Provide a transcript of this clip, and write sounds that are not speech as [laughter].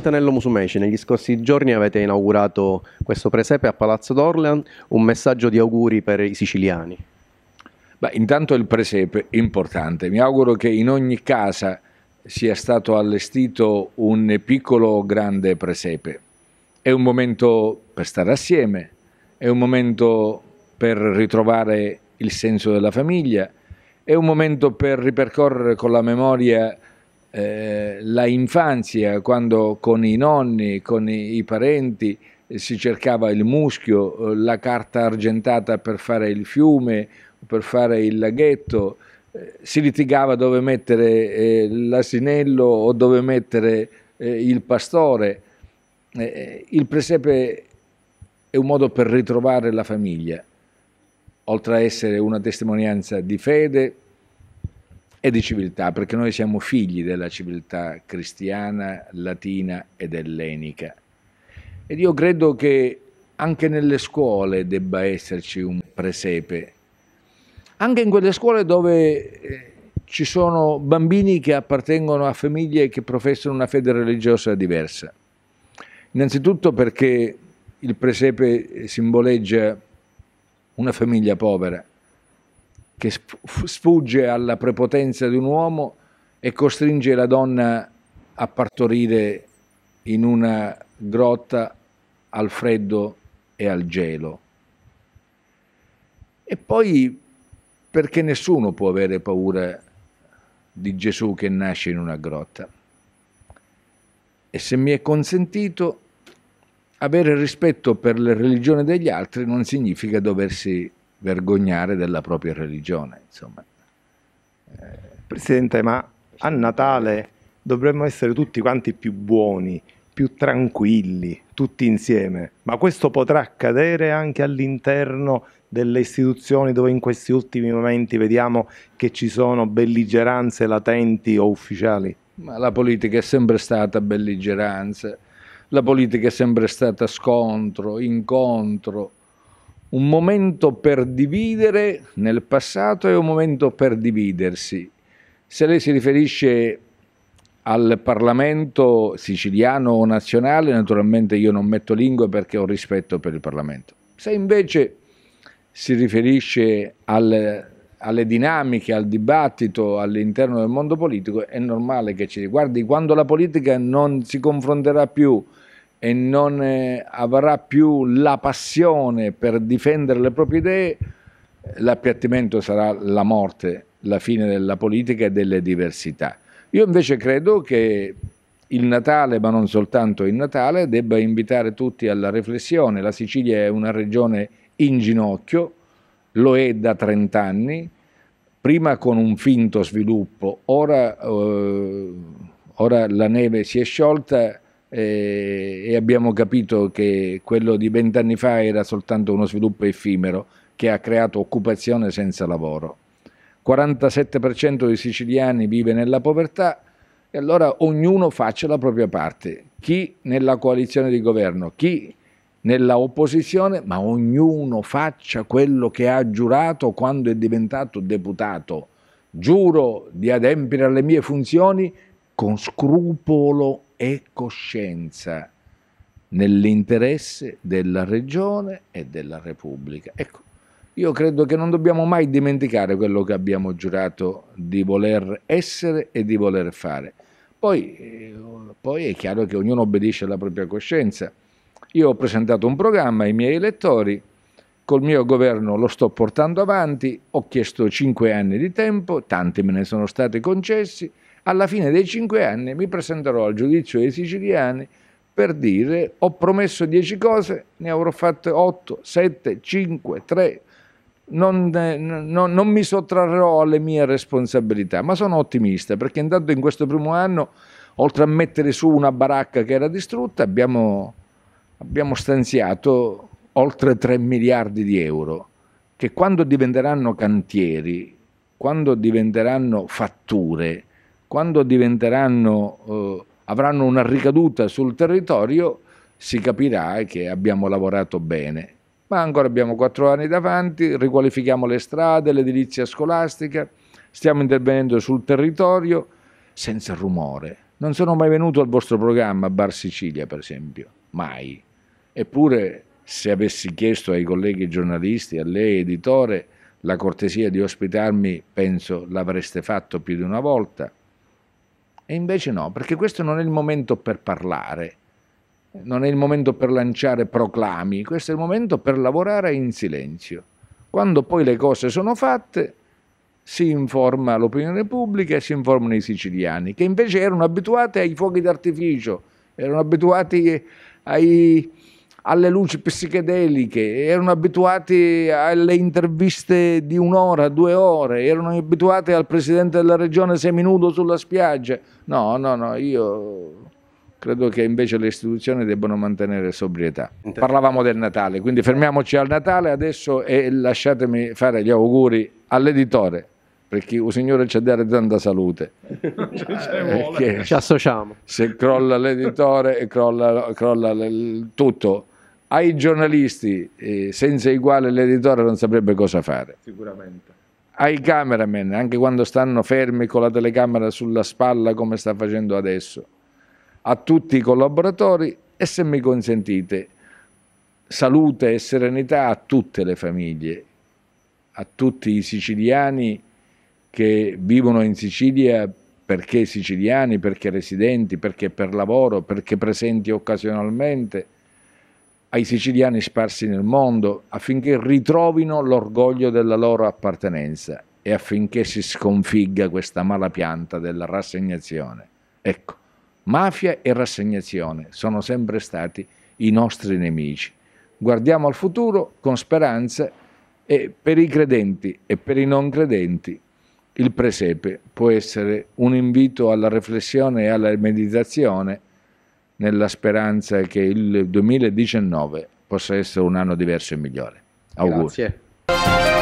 Presidente Musumeci, negli scorsi giorni avete inaugurato questo presepe a Palazzo d'Orlean, un messaggio di auguri per i siciliani. Beh, intanto il presepe è importante, mi auguro che in ogni casa sia stato allestito un piccolo o grande presepe. È un momento per stare assieme, è un momento per ritrovare il senso della famiglia, è un momento per ripercorrere con la memoria eh, la infanzia, quando con i nonni, con i, i parenti eh, si cercava il muschio, eh, la carta argentata per fare il fiume, per fare il laghetto, eh, si litigava dove mettere l'asinello o dove mettere il pastore. il presepe è un modo per ritrovare la famiglia, oltre a essere una testimonianza di fede, e di civiltà, perché noi siamo figli della civiltà cristiana, latina ed ellenica. Ed io credo che anche nelle scuole debba esserci un presepe, anche in quelle scuole dove eh, ci sono bambini che appartengono a famiglie che professano una fede religiosa diversa. Innanzitutto perché il presepe simboleggia una famiglia povera, che sfugge alla prepotenza di un uomo e costringe la donna a partorire in una grotta al freddo e al gelo. E poi perché nessuno può avere paura di Gesù che nasce in una grotta. E se mi è consentito, avere rispetto per la religione degli altri non significa doversi vergognare della propria religione. Insomma. Eh, Presidente, ma a Natale dovremmo essere tutti quanti più buoni, più tranquilli, tutti insieme, ma questo potrà accadere anche all'interno delle istituzioni dove in questi ultimi momenti vediamo che ci sono belligeranze latenti o ufficiali? Ma la politica è sempre stata belligeranza, la politica è sempre stata scontro, incontro, un momento per dividere nel passato e un momento per dividersi. Se lei si riferisce al Parlamento siciliano o nazionale, naturalmente io non metto lingue perché ho rispetto per il Parlamento. Se invece si riferisce al, alle dinamiche, al dibattito all'interno del mondo politico, è normale che ci riguardi quando la politica non si confronterà più e non eh, avrà più la passione per difendere le proprie idee, l'appiattimento sarà la morte, la fine della politica e delle diversità. Io invece credo che il Natale, ma non soltanto il Natale, debba invitare tutti alla riflessione. La Sicilia è una regione in ginocchio, lo è da 30 anni, prima con un finto sviluppo, ora, eh, ora la neve si è sciolta eh, e abbiamo capito che quello di vent'anni fa era soltanto uno sviluppo effimero che ha creato occupazione senza lavoro. 47% dei siciliani vive nella povertà e allora ognuno faccia la propria parte, chi nella coalizione di governo, chi nella opposizione, ma ognuno faccia quello che ha giurato quando è diventato deputato. Giuro di adempiere alle mie funzioni con scrupolo e coscienza nell'interesse della Regione e della Repubblica. Ecco, io credo che non dobbiamo mai dimenticare quello che abbiamo giurato di voler essere e di voler fare. Poi, eh, poi è chiaro che ognuno obbedisce alla propria coscienza. Io ho presentato un programma ai miei elettori, col mio governo lo sto portando avanti, ho chiesto cinque anni di tempo, tanti me ne sono stati concessi, alla fine dei cinque anni mi presenterò al giudizio dei siciliani per dire ho promesso dieci cose, ne avrò fatte otto, sette, cinque, tre, non, non, non, mi sottrarrò alle mie responsabilità, ma sono ottimista perché intanto in questo primo anno, oltre a mettere su una baracca che era distrutta, abbiamo, abbiamo stanziato oltre 3 miliardi di euro, che quando diventeranno cantieri, quando diventeranno fatture, quando eh, avranno una ricaduta sul territorio, si capirà che abbiamo lavorato bene. Ma ancora abbiamo quattro anni davanti, riqualifichiamo le strade, l'edilizia scolastica, stiamo intervenendo sul territorio senza rumore. Non sono mai venuto al vostro programma a Bar Sicilia, per esempio, mai. Eppure, se avessi chiesto ai colleghi giornalisti, a lei editore, la cortesia di ospitarmi, penso l'avreste fatto più di una volta. E invece no, perché questo non è il momento per parlare, non è il momento per lanciare proclami, questo è il momento per lavorare in silenzio. Quando poi le cose sono fatte, si informa l'opinione pubblica e si informano i siciliani, che invece erano abituati ai fuochi d'artificio, erano abituati ai, alle luci psichedeliche, erano abituati alle interviste di un'ora, due ore, erano abituati al presidente della regione seminudo sulla spiaggia. No, no, no, io credo che invece le istituzioni debbano mantenere sobrietà. Parlavamo del Natale, quindi fermiamoci al Natale adesso e lasciatemi fare gli auguri all'editore perché il Signore ci ha dato tanta salute. [laughs] Eh, ci associamo. Se crolla l'editore, crolla, crolla tutto ai giornalisti eh, senza i quali l'editore non saprebbe cosa fare. Sicuramente. Ai cameraman, anche quando stanno fermi con la telecamera sulla spalla come sta facendo adesso. A tutti i collaboratori e se mi consentite, salute e serenità a tutte le famiglie, a tutti i siciliani che vivono in Sicilia perché siciliani, perché residenti, perché per lavoro, perché presenti occasionalmente ai siciliani sparsi nel mondo affinché ritrovino l'orgoglio della loro appartenenza e affinché si sconfigga questa mala pianta della rassegnazione. Ecco, mafia e rassegnazione sono sempre stati i nostri nemici. Guardiamo al futuro con speranza e per i credenti e per i non credenti il presepe può essere un invito alla riflessione e alla meditazione nella speranza che il 2019 possa essere un anno diverso e migliore. Auguri. Grazie.